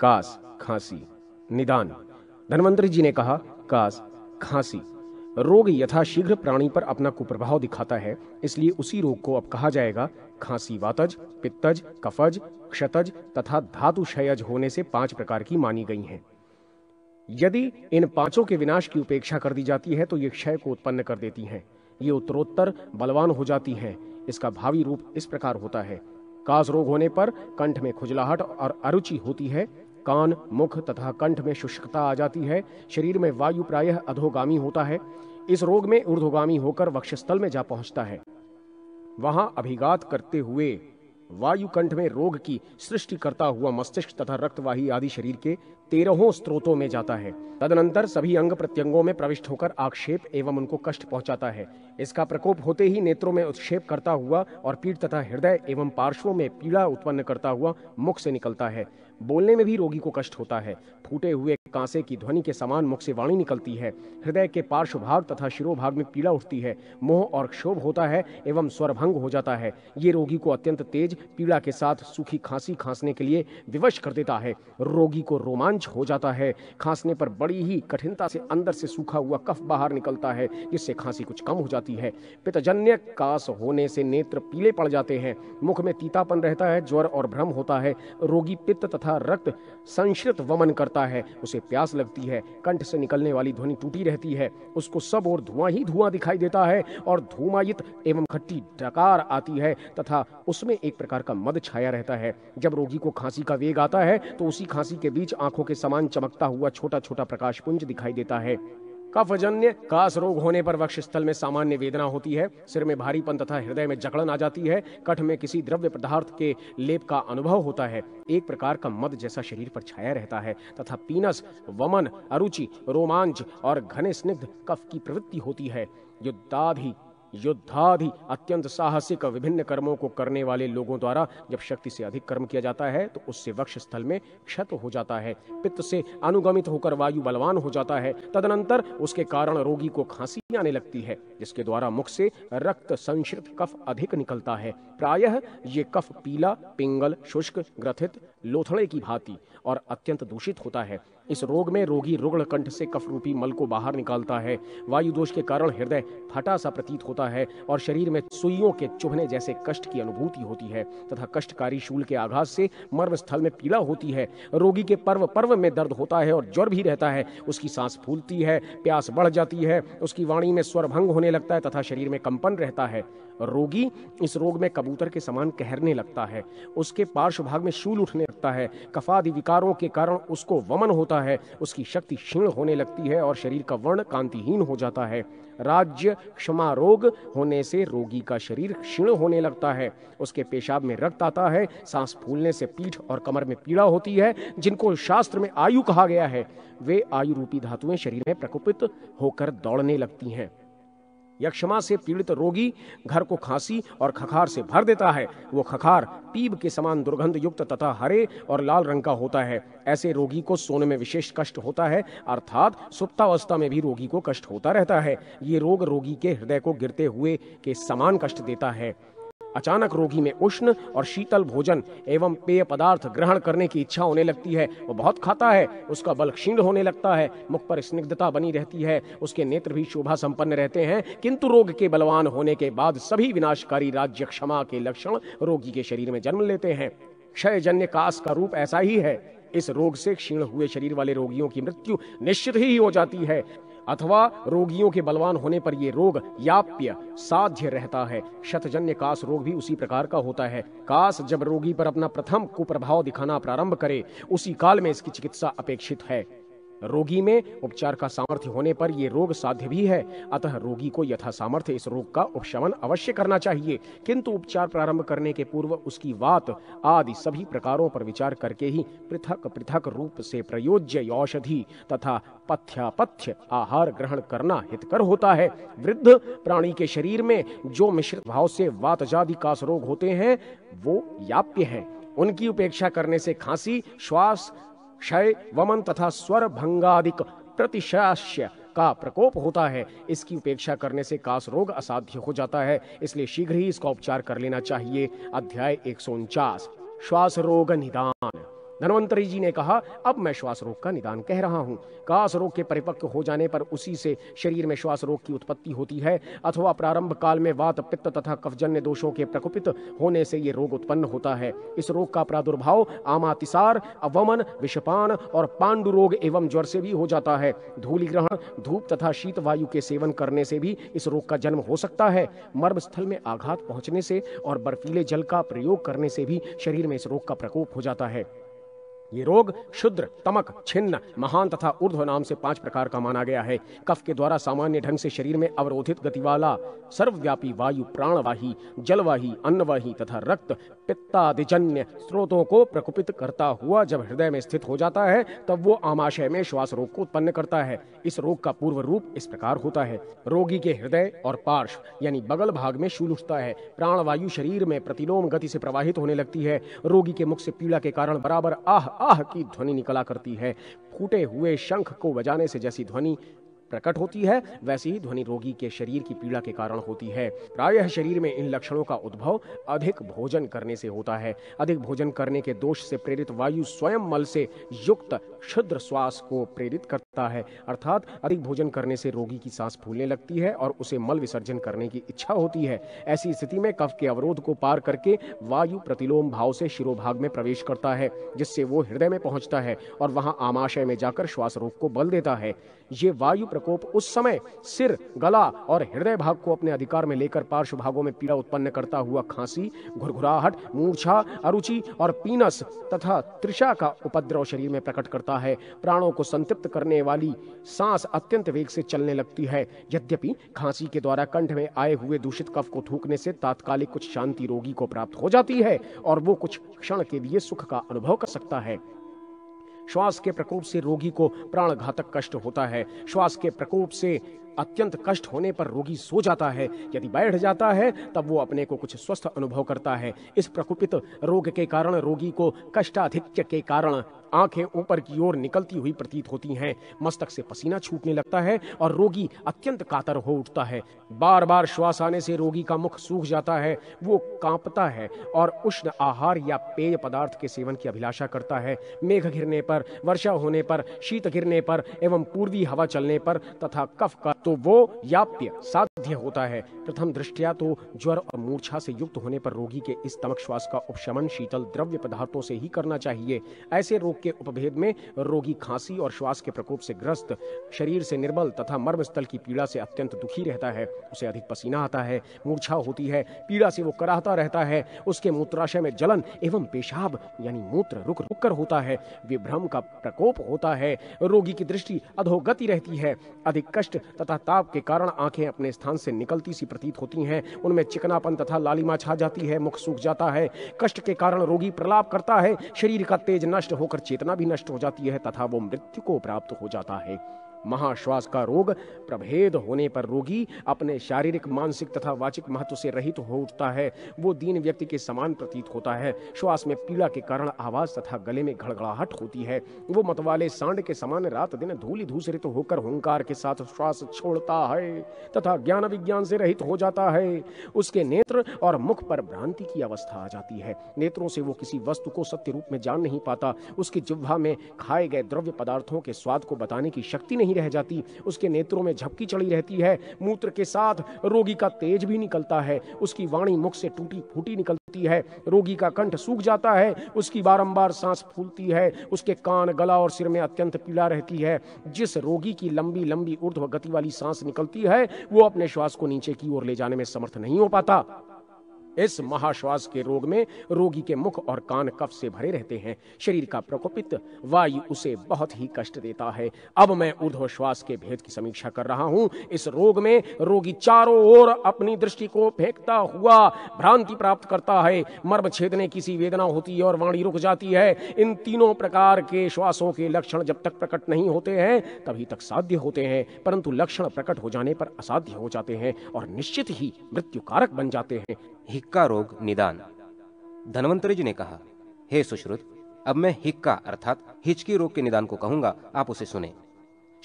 कास खांसी निदान धनवंतरी जी ने कहा कास खांसी रोग यथाशीघ्र प्राणी पर अपना कुप्रभाव दिखाता है इसलिए उसी रोग को अब कहा जाएगा खांसी वातज पित्तज कफज क्षतज तथा धातु क्षयज होने से पांच प्रकार की मानी गई हैं यदि इन पांचों के विनाश की उपेक्षा कर दी जाती है तो ये क्षय को उत्पन्न कर देती हैं ये उत्तरोत्तर बलवान हो जाती हैं इसका भावी रूप इस प्रकार होता है कास रोग होने पर कंठ में खुजलाहट और अरुचि होती है कान मुख तथा कंठ में शुष्कता आ जाती है शरीर में वायु प्रायः अधोगामी होता है इस रोग में ऊर्धोगामी होकर वक्षस्थल में जा पहुंचता है वहां अभिघात करते हुए वायुकंठ में रोग की सृष्टि करता हुआ मस्तिष्क तथा रक्तवाही आदि शरीर के तेरहों स्रोतों में जाता है तदनंतर सभी अंग प्रत्यंगों में प्रविष्ट होकर आक्षेप एवं उनको कष्ट पहुंचाता है इसका प्रकोप होते ही नेत्रों में उत्क्षेप करता हुआ और पीठ तथा हृदय एवं पार्श्वों में पीड़ा उत्पन्न करता हुआ मुख से निकलता है बोलने में भी रोगी को कष्ट होता है फूटे हुए कांसे की ध्वनि के समान मुख से वाणी निकलती है हृदय के पार्श्व भाग तथा शिरोभाग में पीड़ा उठती है मोह और क्षोभ होता है एवं स्वरभंग हो जाता है ये रोगी को अत्यंत तेज पीड़ा के साथ सूखी खांसी खांसने के लिए विवश कर देता है रोगी को रोमांच हो जाता है खांसने पर बड़ी ही कठिनता से अंदर से सूखा हुआ कफ बाहर निकलता है जिससे खांसी कुछ कम हो जाती है पितजन्य कास होने से नेत्र पीले पड़ जाते हैं मुख में तीतापन रहता है ज्वर और भ्रम होता है रोगी पित्त तथा रक्त संश्रित वमन करता है उसे प्यास लगती है कंठ से निकलने वाली ध्वनि टूटी रहती है उसको सब और धुआं ही धुआं दिखाई देता है और धूमायित एवं खट्टी डकार आती है तथा उसमें एक प्रकार का मद छाया रहता है जब रोगी को खांसी का वेग आता है तो उसी खांसी के बीच आंखों के समान चमकता हुआ छोटा छोटा प्रकाश पुंज दिखाई देता है कफजन्य कास रोग होने पर वक्ष स्थल में सामान्य वेदना होती है सिर में भारीपन तथा हृदय में जकड़न आ जाती है कठ में किसी द्रव्य पदार्थ के लेप का अनुभव होता है एक प्रकार का मद जैसा शरीर पर छाया रहता है तथा पीनस वमन अरुचि रोमांच और घने स्निग्ध कफ की प्रवृत्ति होती है युद्धाधि योद्धाधि अत्यंत साहसिक विभिन्न कर्मों को करने वाले लोगों द्वारा जब शक्ति से अधिक कर्म किया जाता है तो उससे वक्ष स्थल में क्षत हो जाता है पित्त से अनुगमित होकर वायु बलवान हो जाता है तदनंतर उसके कारण रोगी को खांसी आने लगती है जिसके द्वारा मुख से रक्त संश्रित कफ अधिक निकलता है प्रायः ये कफ पीला पिंगल शुष्क ग्रथित लोथड़े की भांति और अत्यंत दूषित होता है इस रोग में रोगी रुग्ण कंठ से कफ रूपी मल को बाहर निकालता है वायु दोष के कारण हृदय फटा सा प्रतीत होता है और शरीर में सुइयों के चुभने जैसे कष्ट की अनुभूति होती है तथा कष्टकारी शूल के आघात से मर्म स्थल में पीड़ा होती है रोगी के पर्व पर्व में दर्द होता है और ज्वर भी रहता है उसकी सांस फूलती है प्यास बढ़ जाती है उसकी वाणी में स्वर भंग होने लगता है तथा शरीर में कंपन रहता है रोगी इस रोग में कबूतर के समान कहरने लगता है उसके पार्श्वभाग में शूल उठने लगता है कफादि विकारों के कारण उसको वमन होता है होता है उसकी शक्ति क्षीण होने लगती है और शरीर का वर्ण कांतिहीन हो जाता है राज्य क्षमा रोग होने से रोगी का शरीर क्षीण होने लगता है उसके पेशाब में रक्त आता है सांस फूलने से पीठ और कमर में पीड़ा होती है जिनको शास्त्र में आयु कहा गया है वे आयु रूपी धातुएं शरीर में प्रकोपित होकर दौड़ने लगती हैं यक्षमा से पीड़ित रोगी घर को खांसी और खखार से भर देता है वो खखार पीब के समान दुर्गंध युक्त तथा हरे और लाल रंग का होता है ऐसे रोगी को सोने में विशेष कष्ट होता है अर्थात सुप्तावस्था में भी रोगी को कष्ट होता रहता है ये रोग रोगी के हृदय को गिरते हुए के समान कष्ट देता है अचानक रोगी में उष्ण और शीतल भोजन एवं पेय पदार्थ ग्रहण करने की इच्छा होने लगती है वो बहुत खाता है उसका बल क्षीण होने लगता है मुख पर स्निग्धता बनी रहती है उसके नेत्र भी शोभा संपन्न रहते हैं किंतु रोग के बलवान होने के बाद सभी विनाशकारी राज्य क्षमा के लक्षण रोगी के शरीर में जन्म लेते हैं क्षयजन्य कास का रूप ऐसा ही है इस रोग से क्षीण हुए शरीर वाले रोगियों की मृत्यु निश्चित ही हो जाती है अथवा रोगियों के बलवान होने पर ये रोग याप्य साध्य रहता है शतजन्य कास रोग भी उसी प्रकार का होता है कास जब रोगी पर अपना प्रथम कुप्रभाव दिखाना प्रारंभ करे उसी काल में इसकी चिकित्सा अपेक्षित है रोगी में उपचार का सामर्थ्य होने पर यह रोग साध्य भी है अतः रोगी को यथा सामर्थ्य इस रोग का उपशमन अवश्य करना चाहिए किंतु उपचार प्रारंभ करने के पूर्व उसकी वात आदि सभी प्रकारों पर विचार करके ही पृथक पृथक रूप से प्रयोज्य औषधि तथा पथ्यापथ्य आहार ग्रहण करना हितकर होता है वृद्ध प्राणी के शरीर में जो मिश्रित भाव से वातजादी कास रोग होते हैं वो याप्य है उनकी उपेक्षा करने से खांसी श्वास क्षय वमन तथा स्वर भंगादिक प्रतिशास्य का प्रकोप होता है इसकी उपेक्षा करने से कास रोग असाध्य हो जाता है इसलिए शीघ्र ही इसका उपचार कर लेना चाहिए अध्याय एक श्वास रोग निदान धनवंतरी जी ने कहा अब मैं श्वास रोग का निदान कह रहा हूँ कास रोग के परिपक्व हो जाने पर उसी से शरीर में श्वास रोग की उत्पत्ति होती है अथवा प्रारंभ काल में वात पित्त तथा कफजन्य दोषों के प्रकोपित होने से ये रोग उत्पन्न होता है इस रोग का प्रादुर्भाव आमातिसार अवमन विषपान और पांडु रोग एवं ज्वर से भी हो जाता है धूलि ग्रहण धूप तथा शीत वायु के सेवन करने से भी इस रोग का जन्म हो सकता है मर्म स्थल में आघात पहुंचने से और बर्फीले जल का प्रयोग करने से भी शरीर में इस रोग का प्रकोप हो जाता है ये रोग शुद्र तमक छिन्न महान तथा ऊर्ध्व नाम से पांच प्रकार का माना गया है कफ के द्वारा सामान्य ढंग से शरीर में अवरोधित गति वाला सर्वव्यापी वायु प्राणवाही जलवाही अन्नवाही तथा रक्त पित्तादिजन्य स्रोतों को प्रकुपित करता हुआ जब हृदय में स्थित हो जाता है तब वो आमाशय में श्वास रोग को उत्पन्न करता है इस रोग का पूर्व रूप इस प्रकार होता है रोगी के हृदय और पार्श्व यानी बगल भाग में शूल उठता है प्राणवायु शरीर में प्रतिलोम गति से प्रवाहित होने लगती है रोगी के मुख से पीड़ा के कारण बराबर आह आह की ध्वनि निकला करती है फूटे हुए शंख को बजाने से जैसी ध्वनि प्रकट होती है वैसी ही ध्वनि रोगी के शरीर की पीड़ा के कारण होती है प्रायः शरीर में इन लक्षणों का उद्भव अधिक भोजन करने से होता है अधिक भोजन करने के दोष से प्रेरित वायु स्वयं मल से युक्त क्षुद्र श्वास को प्रेरित करता है अर्थात अधिक भोजन करने से रोगी की सांस फूलने लगती है और उसे मल विसर्जन करने की इच्छा होती है ऐसी स्थिति में कफ के अवरोध को पार करके वायु प्रतिलोम भाव से शिरोभाग में प्रवेश करता है जिससे वो हृदय में पहुंचता है और वहां आमाशय में जाकर श्वास रोग को बल देता है ये वायु प्रकोप उस समय सिर गला और हृदय भाग को अपने अधिकार में लेकर पार्श्व भागों में पीड़ा उत्पन्न करता हुआ खांसी घुरघुराहट मूर्छा अरुचि और पीनस तथा त्रिषा का उपद्रव शरीर में प्रकट करता है प्राणों को संतृप्त करने वाली सांस अत्यंत वेग से चलने लगती है यद्यपि खांसी के द्वारा कंठ में आए हुए दूषित कफ को थूकने से तात्कालिक कुछ शांति रोगी को प्राप्त हो जाती है और वो कुछ क्षण के लिए सुख का अनुभव कर सकता है श्वास के प्रकोप से रोगी को प्राण घातक कष्ट होता है श्वास के प्रकोप से अत्यंत कष्ट होने पर रोगी सो जाता है यदि बैठ जाता है तब वो अपने को कुछ स्वस्थ अनुभव करता है इस प्रकोपित रोग के कारण रोगी को कष्टाधिक्य के कारण आंखें ऊपर की ओर निकलती हुई प्रतीत होती हैं मस्तक से पसीना छूटने लगता है और रोगी अत्यंत कातर हो उठता है बार बार श्वास आने से रोगी का मुख सूख जाता है वो कांपता है और उष्ण आहार या पेय पदार्थ के सेवन की अभिलाषा करता है मेघ घिरने पर वर्षा होने पर शीत गिरने पर एवं पूर्वी हवा चलने पर तथा कफ का तो वो याप्य साध्य होता है प्रथम दृष्टिया तो ज्वर और मूर्छा से युक्त होने पर रोगी के इस तमक श्वास का उपशमन शीतल द्रव्य पदार्थों से ही करना चाहिए ऐसे रोग के उपभेद में रोगी खांसी और श्वास के प्रकोप से ग्रस्त शरीर से निर्बल तथा मर्म स्थल की पीड़ा से अत्यंत दुखी रहता है उसे अधिक पसीना आता है मूर्छा होती है पीड़ा से वो कराहता रहता है उसके मूत्राशय में जलन एवं पेशाब यानी मूत्र रुक रुक कर होता है विभ्रम का प्रकोप होता है रोगी की दृष्टि अधोगति रहती है अधिक कष्ट तथा ताप के कारण आंखें अपने स्थान से निकलती सी प्रतीत होती हैं उनमें चिकनापन तथा लालिमा छा जाती है मुख सूख जाता है कष्ट के कारण रोगी प्रलाप करता है शरीर का तेज नष्ट होकर चेतना भी नष्ट हो जाती है तथा वो मृत्यु को प्राप्त हो जाता है महाश्वास का रोग प्रभेद होने पर रोगी अपने शारीरिक मानसिक तथा वाचिक महत्व से रहित तो हो उठता है वो दीन व्यक्ति के समान प्रतीत होता है श्वास में पीड़ा के कारण आवाज तथा गले में घड़घड़ाहट होती है वो मतवाले सांड के समान रात दिन धूल धूसरित तो होकर हुंकार के साथ श्वास छोड़ता है तथा ज्ञान विज्ञान से रहित हो जाता है उसके नेत्र और मुख पर भ्रांति की अवस्था आ जाती है नेत्रों से वो किसी वस्तु को सत्य रूप में जान नहीं पाता उसकी जिह्वा में खाए गए द्रव्य पदार्थों के स्वाद को बताने की शक्ति नहीं नहीं रह जाती उसके नेत्रों में झपकी चढ़ी रहती है मूत्र के साथ रोगी का तेज भी निकलता है उसकी वाणी मुख से टूटी फूटी निकलती है रोगी का कंठ सूख जाता है उसकी बारंबार सांस फूलती है उसके कान गला और सिर में अत्यंत पीड़ा रहती है जिस रोगी की लंबी लंबी ऊर्ध्व गति वाली सांस निकलती है वो अपने श्वास को नीचे की ओर ले जाने में समर्थ नहीं हो पाता इस महाश्वास के रोग में रोगी के मुख और कान कफ से भरे रहते हैं शरीर का प्रकोपित वायु उसे बहुत ही कष्ट देता है अब मैं श्वास के भेद की समीक्षा कर रहा हूं इस रोग में रोगी चारों ओर अपनी दृष्टि को फेंकता हुआ भ्रांति प्राप्त करता है मर्म छेदने की सी वेदना होती है और वाणी रुक जाती है इन तीनों प्रकार के श्वासों के लक्षण जब तक प्रकट नहीं होते हैं तभी तक साध्य होते हैं परंतु लक्षण प्रकट हो जाने पर असाध्य हो जाते हैं और निश्चित ही मृत्यु कारक बन जाते हैं हिक्का रोग निदान धनवंतरी जी ने कहा हे सुश्रुत अब मैं हिक्का अर्थात हिचकी रोग के निदान को कहूंगा आप उसे सुने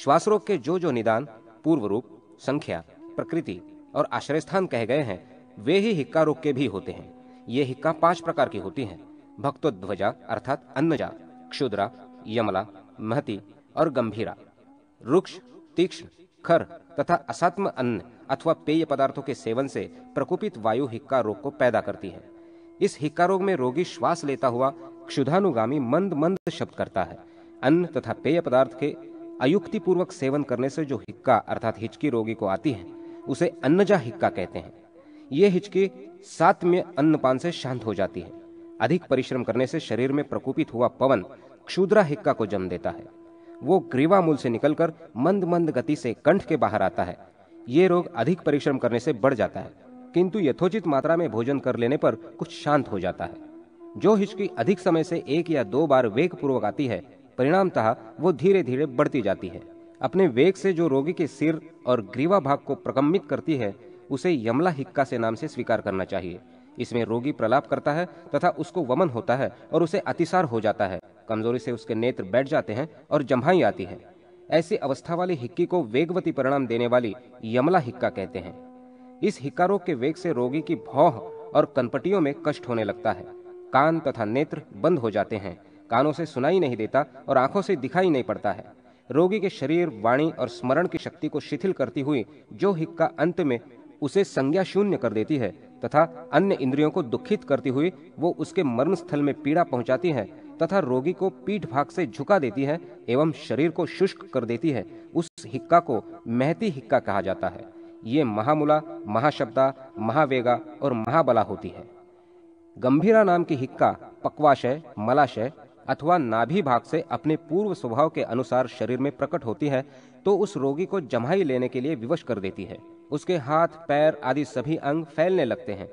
श्वास रोग के जो जो निदान पूर्व रूप संख्या प्रकृति और आश्रय स्थान कहे गए हैं वे ही हिक्का रोग के भी होते हैं ये हिक्का पांच प्रकार की होती है भक्तोध्वजा अर्थात अन्नजा क्षुद्रा यमला महती और गंभीरा रुक्ष तीक्ष्ण खर तथा असत्म अन्न अथवा पेय पदार्थों के सेवन से प्रकोपित वायु हिक्का रोग को पैदा करती है इस हिक्का रोग में रोगी श्वास लेता हुआ क्षुधानुगामी मंद मंद शब्द करता है अन्न तथा पेय पदार्थ के अयुक्ति पूर्वक सेवन करने से जो हिक्का अर्थात हिचकी रोगी को आती है उसे अन्नजा हिक्का कहते हैं यह हिचकी सातम्य अन्नपान से शांत हो जाती है अधिक परिश्रम करने से शरीर में प्रकोपित हुआ पवन क्षुद्रा हिक्का को जन्म देता है वो ग्रीवा मूल से निकलकर मंद मंद गति से कंठ के बाहर आता है ये रोग अधिक परिश्रम करने से बढ़ जाता है किंतु यथोचित मात्रा में भोजन कर लेने पर कुछ शांत हो जाता है जो हिचकी अधिक समय से एक या दो बार वेग पूर्वक आती है परिणामतः वो धीरे धीरे बढ़ती जाती है अपने वेग से जो रोगी के सिर और ग्रीवा भाग को प्रकम्बित करती है उसे यमला हिक्का से नाम से स्वीकार करना चाहिए इसमें रोगी प्रलाप करता है तथा उसको वमन होता है और उसे अतिसार हो जाता है कमजोरी से उसके नेत्र बैठ जाते हैं और जम्हाई आती है ऐसी अवस्था वाली हिक्की को वेगवती परिणाम देने वाली यमला हिक्का कहते हैं इस हिक्का रोग के वेग से रोगी की भौह और कनपटियों में कष्ट होने लगता है कान तथा नेत्र बंद हो जाते हैं कानों से सुनाई नहीं देता और आंखों से दिखाई नहीं पड़ता है रोगी के शरीर वाणी और स्मरण की शक्ति को शिथिल करती हुई जो हिक्का अंत में उसे संज्ञा शून्य कर देती है तथा अन्य इंद्रियों को दुखित करती हुई वो उसके मर्म स्थल में पीड़ा पहुंचाती है तथा रोगी को पीठ भाग से झुका देती है एवं शरीर को शुष्क कर देती है उस हिक्का को महती हिक्का कहा जाता है ये महामुला महाशब्दा महावेगा और महाबला होती है गंभीरा नाम की हिक्का पकवाशय मलाशय अथवा नाभि भाग से अपने पूर्व स्वभाव के अनुसार शरीर में प्रकट होती है तो उस रोगी को जमाई लेने के लिए विवश कर देती है उसके हाथ पैर आदि सभी अंग फैलने लगते हैं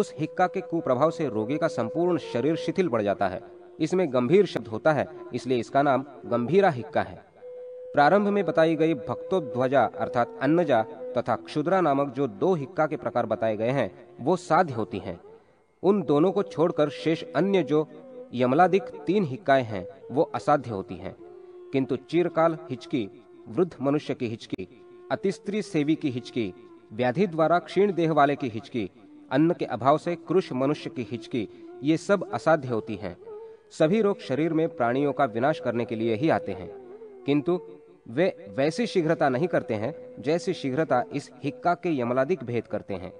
उस हिक्का के कुप्रभाव से रोगी का संपूर्ण शरीर शिथिल बढ़ जाता है इसमें गंभीर शब्द होता है इसलिए इसका नाम गंभीरा हिक्का है प्रारंभ में बताई गई भक्तोध्वजा अर्थात अन्नजा तथा क्षुद्रा नामक जो दो हिक्का के प्रकार बताए गए हैं वो साध्य होती हैं उन दोनों को छोड़कर शेष अन्य जो यमलादिक तीन हिक्काएं हैं वो असाध्य होती हैं किंतु चिरकाल हिचकी वृद्ध मनुष्य की हिचकी अतिस्त्री सेवी की हिचकी व्याधि द्वारा क्षीण देह वाले की हिचकी अन्न के अभाव से कृष मनुष्य की हिचकी ये सब असाध्य होती हैं सभी रोग शरीर में प्राणियों का विनाश करने के लिए ही आते हैं किंतु वे वैसी शीघ्रता नहीं करते हैं जैसी शीघ्रता इस हिक्का के यमलादिक भेद करते हैं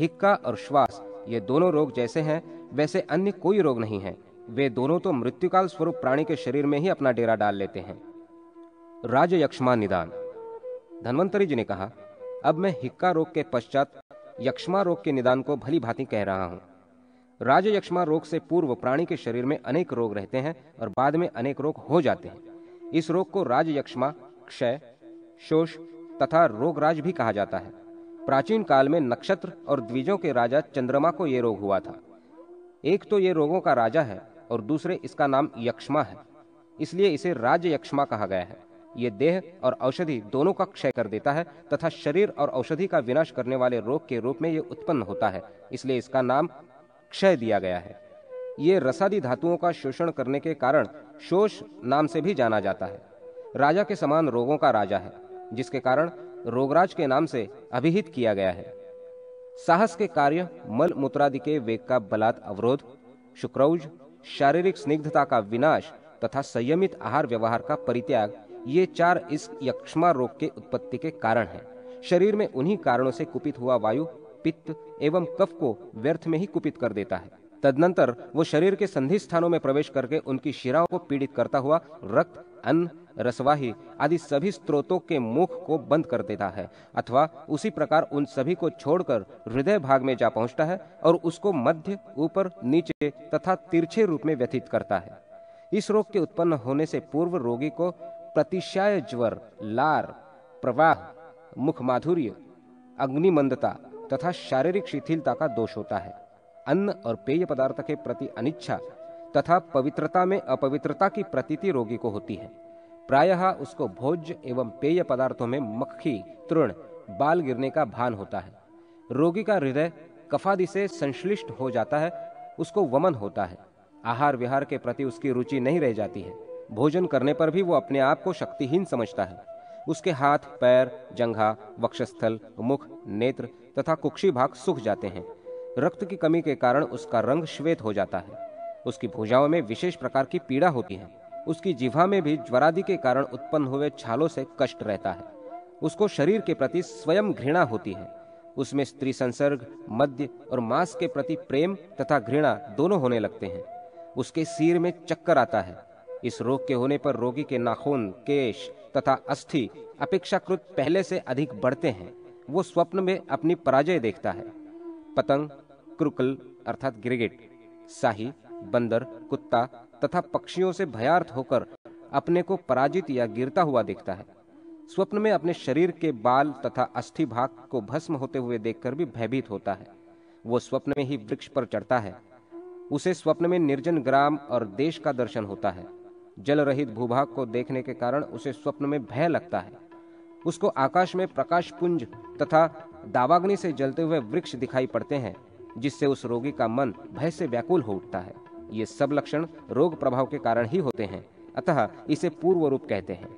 हिक्का और श्वास ये दोनों रोग जैसे हैं वैसे अन्य कोई रोग नहीं है वे दोनों तो मृत्युकाल स्वरूप प्राणी के शरीर में ही अपना डेरा डाल लेते हैं राजयक्षमा निदान धन्वंतरी जी ने कहा अब मैं हिक्का रोग के पश्चात यक्षमा रोग के निदान को भली भांति कह रहा हूं राज यक्षमा रोग से पूर्व प्राणी के शरीर में अनेक रोग रहते हैं और बाद में अनेक रोग हो जाते हैं इस रोग को राज यक्षमा क्षय शोष तथा रोगराज भी कहा जाता है प्राचीन काल में नक्षत्र और द्विजों के राजा चंद्रमा को ये रोग हुआ था एक तो ये रोगों का राजा है और दूसरे इसका नाम यक्षमा है इसलिए इसे राज यक्षमा कहा गया है ये देह और औषधि दोनों का क्षय कर देता है तथा शरीर और औषधि का विनाश करने वाले रोग के रूप में ये उत्पन्न होता है इसलिए इसका नाम क्षय दिया गया है ये रसादी धातुओं का शोषण करने के कारण शोष नाम से भी जाना जाता है राजा के समान रोगों का राजा है जिसके कारण रोगराज के नाम से अभिहित किया गया है साहस के कार्य मल मूत्रादि के वेग का बलात् अवरोध शुक्रौज शारीरिक स्निग्धता का विनाश तथा संयमित आहार व्यवहार का परित्याग ये चार इस यक्षमा रोग के उत्पत्ति के कारण हैं। शरीर में उन्हीं कारणों से कुपित हुआ वायु पित्त एवं कफ को व्यर्थ में ही कुपित कर देता है तदनंतर वो शरीर के संधि स्थानों में प्रवेश करके उनकी शिराओं को पीड़ित करता हुआ रक्त अन्न रसवाही आदि सभी स्रोतों के मुख को बंद कर देता है अथवा उसी प्रकार उन सभी को छोड़कर हृदय भाग में जा पहुंचता है और उसको मध्य ऊपर नीचे तथा तिरछे रूप में व्यतीत करता है इस रोग के उत्पन्न होने से पूर्व रोगी को प्रतिशय ज्वर लार प्रवाह मुख माधुर्य अग्निमंदता तथा शारीरिक शिथिलता का दोष होता है अन्न और पेय पदार्थ के प्रति अनिच्छा तथा पवित्रता में अपवित्रता की प्रतीति रोगी को होती है प्रायः उसको भोज्य एवं पेय पदार्थों में मक्खी तृण बाल गिरने का भान होता है रोगी का हृदय कफादि से संश्लिष्ट हो जाता है उसको वमन होता है आहार विहार के प्रति उसकी रुचि नहीं रह जाती है भोजन करने पर भी वो अपने आप को शक्तिहीन समझता है उसके हाथ पैर जंघा वक्षस्थल मुख नेत्र तथा कुक्षी भाग सूख जाते हैं रक्त की कमी के कारण उसका रंग श्वेत हो जाता है उसकी भुजाओं में विशेष प्रकार की पीड़ा होती है उसकी जिह्वा में भी ज्वरादि के कारण उत्पन्न हुए छालों से कष्ट रहता है उसको शरीर के प्रति स्वयं घृणा होती है उसमें स्त्री संसर्ग मध्य और मांस के प्रति प्रेम तथा घृणा दोनों होने लगते हैं उसके सिर में चक्कर आता है इस रोग के होने पर रोगी के नाखून केश तथा अस्थि अपेक्षाकृत पहले से अधिक बढ़ते हैं वो स्वप्न में अपनी पराजय देखता है पतंग क्रुकल अर्थात गिरगिट शाही बंदर कुत्ता तथा पक्षियों से भयार्थ होकर अपने को पराजित या गिरता हुआ देखता है स्वप्न में अपने शरीर के बाल तथा अस्थि भाग को भस्म होते हुए देखकर भी भयभीत होता है वो स्वप्न में ही वृक्ष पर चढ़ता है उसे स्वप्न में निर्जन ग्राम और देश का दर्शन होता है जल रहित भूभाग को देखने के कारण उसे स्वप्न में भय लगता है उसको आकाश में प्रकाश पुंज तथा दावाग्नि से जलते हुए वृक्ष दिखाई पड़ते हैं जिससे उस रोगी का मन भय से व्याकुल हो उठता है ये सब लक्षण रोग प्रभाव के कारण ही होते हैं अतः इसे पूर्व रूप कहते हैं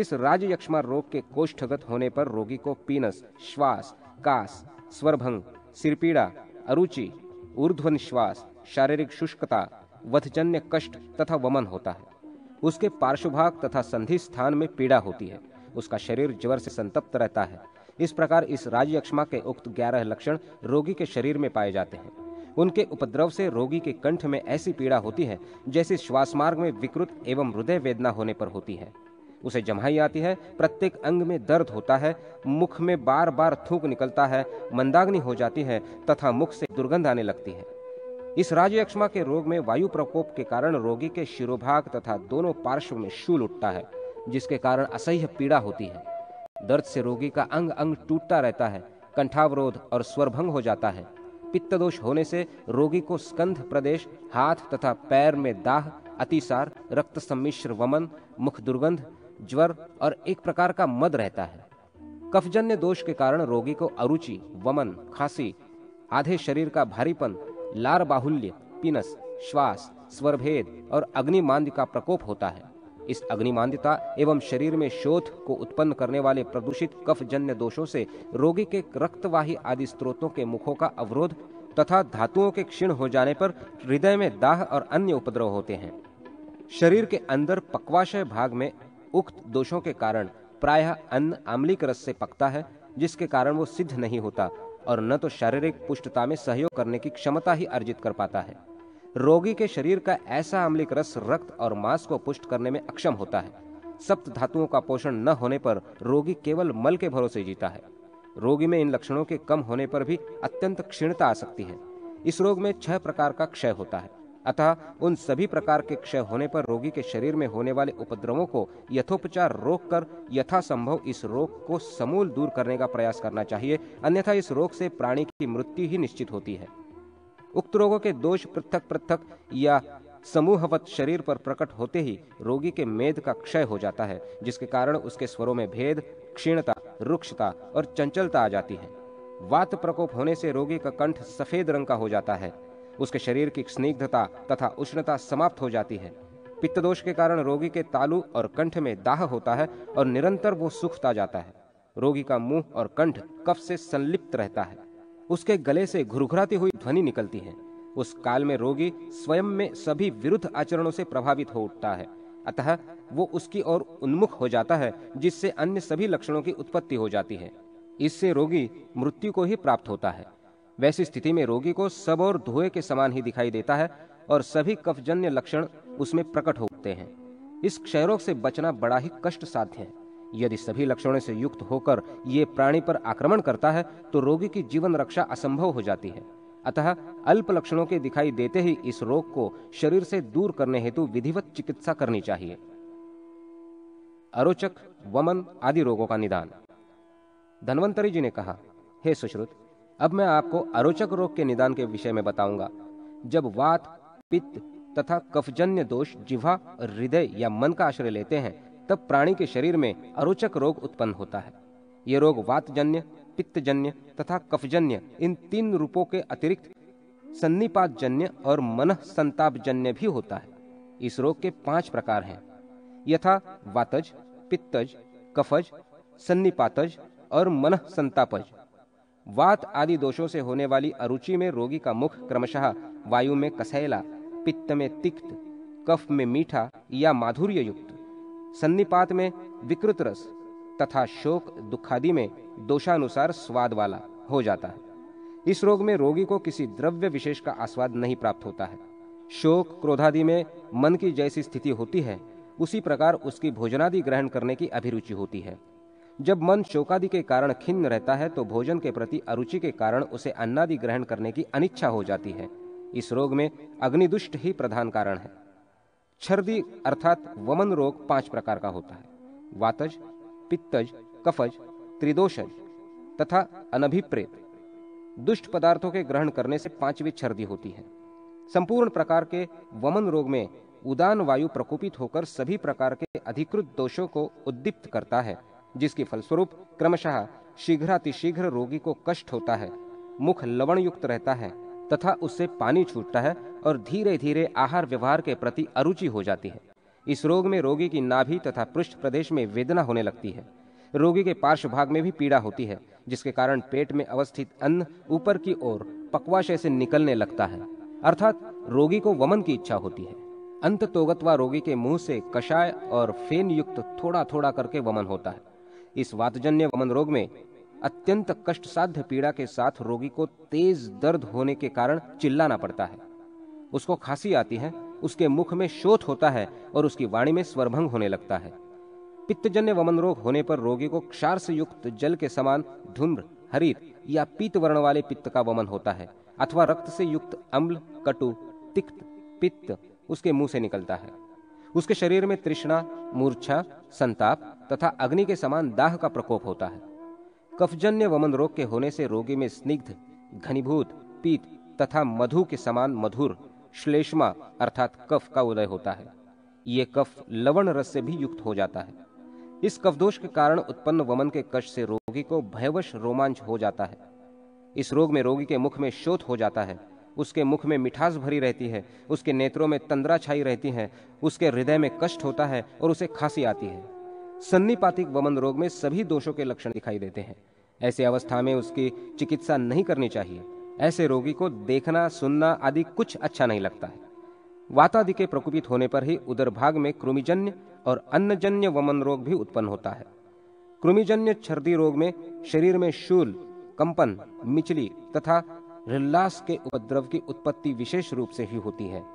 इस राजयक्षमा रोग के कोष्ठगत होने पर रोगी को पीनस श्वास कास स्वरभंग सिरपीड़ा अरुचि ऊर्ध्वन श्वास शारीरिक शुष्कता वधजन्य कष्ट तथा वमन होता है उसके पार्श्वभाग तथा संधि स्थान में पीड़ा होती है उसका शरीर ज्वर से संतप्त रहता है इस प्रकार इस राजयक्षमा के उक्त ग्यारह लक्षण रोगी के शरीर में पाए जाते हैं उनके उपद्रव से रोगी के कंठ में ऐसी पीड़ा होती है जैसे श्वास मार्ग में विकृत एवं हृदय वेदना होने पर होती है उसे जमाई आती है प्रत्येक अंग में दर्द होता है मुख में बार बार थूक निकलता है मंदाग्नि हो जाती है तथा मुख से दुर्गंध आने लगती है इस राजयक्षमा के रोग में वायु प्रकोप के कारण रोगी के शिरोभाग तथा दोनों पार्श्व में शूल उठता है जिसके कारण असह्य पीड़ा होती है दर्द से रोगी का अंग अंग टूटता रहता है कंठावरोध और स्वरभंग हो जाता है पित्त दोष होने से रोगी को स्कंध प्रदेश हाथ तथा पैर में दाह अतिसार रक्त सम्मिश्र वमन मुख दुर्गंध ज्वर और एक प्रकार का मद रहता है कफजन्य दोष के कारण रोगी को अरुचि वमन खांसी आधे शरीर का भारीपन लार बाहुल्य पिनस श्वास स्वरभेद और अग्निमांद का प्रकोप होता है इस अग्निमांद्यता एवं शरीर में शोध को उत्पन्न करने वाले प्रदूषित कफ जन्य दोषों से रोगी के रक्तवाही आदि स्रोतों के मुखों का अवरोध तथा धातुओं के क्षीण हो जाने पर हृदय में दाह और अन्य उपद्रव होते हैं शरीर के अंदर पक्वाशय भाग में उक्त दोषों के कारण प्रायः अन्न आम्लिक रस से पकता है जिसके कारण वो सिद्ध नहीं होता और न तो शारीरिक पुष्टता में सहयोग करने की क्षमता ही अर्जित कर पाता है रोगी के शरीर का ऐसा अम्लिक रस रक्त और मांस को पुष्ट करने में अक्षम होता है सप्त धातुओं का पोषण न होने पर रोगी केवल मल के भरोसे जीता है रोगी में इन लक्षणों के कम होने पर भी अत्यंत क्षीणता आ सकती है इस रोग में छह प्रकार का क्षय होता है अतः उन सभी प्रकार के क्षय होने पर रोगी के शरीर में होने वाले उपद्रवों को यथोपचार रोक कर यथासंभव इस रोग को समूल दूर करने का प्रयास करना चाहिए अन्यथा इस रोग से प्राणी की मृत्यु ही निश्चित होती है उक्त रोगों के दोष पृथक पृथक या समूहवत शरीर पर प्रकट होते ही रोगी के मेद का क्षय हो जाता है जिसके कारण उसके स्वरों में भेद क्षीणता रुक्षता और चंचलता आ जाती है वात प्रकोप होने से रोगी का कंठ सफेद रंग का हो जाता है उसके शरीर की स्निग्धता तथा उष्णता समाप्त हो जाती है पित्त दोष के कारण रोगी के तालु और कंठ में दाह होता है और निरंतर वो सुखता जाता है रोगी का मुंह और कंठ कफ से संलिप्त रहता है उसके गले से घुरघुराती हुई ध्वनि निकलती है उस काल में रोगी स्वयं में सभी विरुद्ध आचरणों से प्रभावित हो उठता है अतः वो उसकी ओर उन्मुख हो जाता है जिससे अन्य सभी लक्षणों की उत्पत्ति हो जाती है इससे रोगी मृत्यु को ही प्राप्त होता है वैसी स्थिति में रोगी को सब और धोए के समान ही दिखाई देता है और सभी कफजन्य लक्षण उसमें प्रकट होते हैं इस क्षयरोग से बचना बड़ा ही कष्ट साध्य है यदि सभी लक्षणों से युक्त होकर ये प्राणी पर आक्रमण करता है तो रोगी की जीवन रक्षा असंभव हो जाती है अतः अल्प लक्षणों के दिखाई देते ही इस रोग को शरीर से दूर करने हेतु विधिवत चिकित्सा करनी चाहिए अरोचक वमन आदि रोगों का निदान धनवंतरी जी ने कहा हे सुश्रुत अब मैं आपको अरोचक रोग के निदान के विषय में बताऊंगा जब वात पित्त तथा कफजन्य दोष जिह्वा हृदय या मन का आश्रय लेते हैं तब प्राणी के शरीर में अरोचक रोग उत्पन्न होता है ये रोग वातजन्य पित्तजन्य तथा कफजन्य इन तीन रूपों के अतिरिक्त जन्य और मन संताप जन्य भी होता है इस रोग के पांच प्रकार हैं यथा वातज पित्तज कफज सन्निपातज और मन संतापज वात आदि दोषों से होने वाली अरुचि में रोगी का मुख क्रमशः वायु में कसैला पित्त में तिक्त कफ में मीठा या माधुर्य युक्त सन्निपात में विकृत रस तथा शोक दुखादि में दोषानुसार स्वाद वाला हो जाता है इस रोग में रोगी को किसी द्रव्य विशेष का आस्वाद नहीं प्राप्त होता है शोक क्रोधादि में मन की जैसी स्थिति होती है उसी प्रकार उसकी भोजनादि ग्रहण करने की अभिरुचि होती है जब मन शोकादि के कारण खिन्न रहता है तो भोजन के प्रति अरुचि के कारण उसे अन्नादि ग्रहण करने की अनिच्छा हो जाती है इस रोग में अग्निदुष्ट ही प्रधान कारण है छर्दी अर्थात वमन रोग पांच प्रकार का होता है वातज पित्तज कफज त्रिदोषज तथा अनभिप्रेत दुष्ट पदार्थों के ग्रहण करने से पांचवी छर्दी होती है संपूर्ण प्रकार के वमन रोग में उदान वायु प्रकोपित होकर सभी प्रकार के अधिकृत दोषों को उद्दीप्त करता है जिसके फलस्वरूप क्रमशः शीघ्रातिशीघ्र रोगी को कष्ट होता है मुख लवण युक्त रहता है तथा उससे पानी छूटता है और धीरे धीरे आहार व्यवहार के प्रति अरुचि हो जाती है इस रोग में रोगी की नाभि तथा पृष्ठ प्रदेश में वेदना होने लगती है रोगी के पार्श्व भाग में भी पीड़ा होती है जिसके कारण पेट में अवस्थित अन्न ऊपर की ओर पकवाशय से निकलने लगता है अर्थात रोगी को वमन की इच्छा होती है अंत तोगतवा रोगी के मुंह से कषाय और फेन युक्त थोड़ा थोड़ा करके वमन होता है इस वातजन्य वमन रोग में अत्यंत कष्ट साध्य पीड़ा के साथ रोगी को तेज दर्द होने के कारण चिल्लाना पड़ता है उसको खांसी आती है उसके मुख में शोथ होता है और उसकी वाणी में स्वरभंग होने लगता है पित्तजन्य वमन रोग होने पर रोगी को क्षार से युक्त जल के समान धूम्र हरित या पीत वर्ण वाले पित्त का वमन होता है अथवा रक्त से युक्त अम्ल कटु तिक्त पित्त उसके मुंह से निकलता है उसके शरीर में तृष्णा मूर्छा संताप तथा अग्नि के समान दाह का प्रकोप होता है कफजन्य वमन रोग के होने से रोगी में स्निग्ध घनीभूत पीत तथा मधु के समान मधुर श्लेष्मा अर्थात कफ का उदय होता है ये कफ लवण रस से भी युक्त हो जाता है इस कफदोष के कारण उत्पन्न वमन के कष्ट से रोगी को भयवश रोमांच हो जाता है इस रोग में रोगी के मुख में शोध हो जाता है उसके मुख में मिठास भरी रहती है उसके नेत्रों में तंद्रा छाई रहती है उसके हृदय में कष्ट होता है और उसे खांसी आती है सन्निपातिक वमन रोग में सभी दोषों के लक्षण दिखाई देते हैं ऐसी अवस्था में उसकी चिकित्सा नहीं करनी चाहिए ऐसे रोगी को देखना सुनना आदि कुछ अच्छा नहीं लगता है वातादि के प्रकोपित होने पर ही उदर भाग में कृमिजन्य और अन्नजन्य वमन रोग भी उत्पन्न होता है कृमिजन्य छर्दी रोग में शरीर में शूल कंपन मिचली तथा रिल्लास के उपद्रव की उत्पत्ति विशेष रूप से ही होती है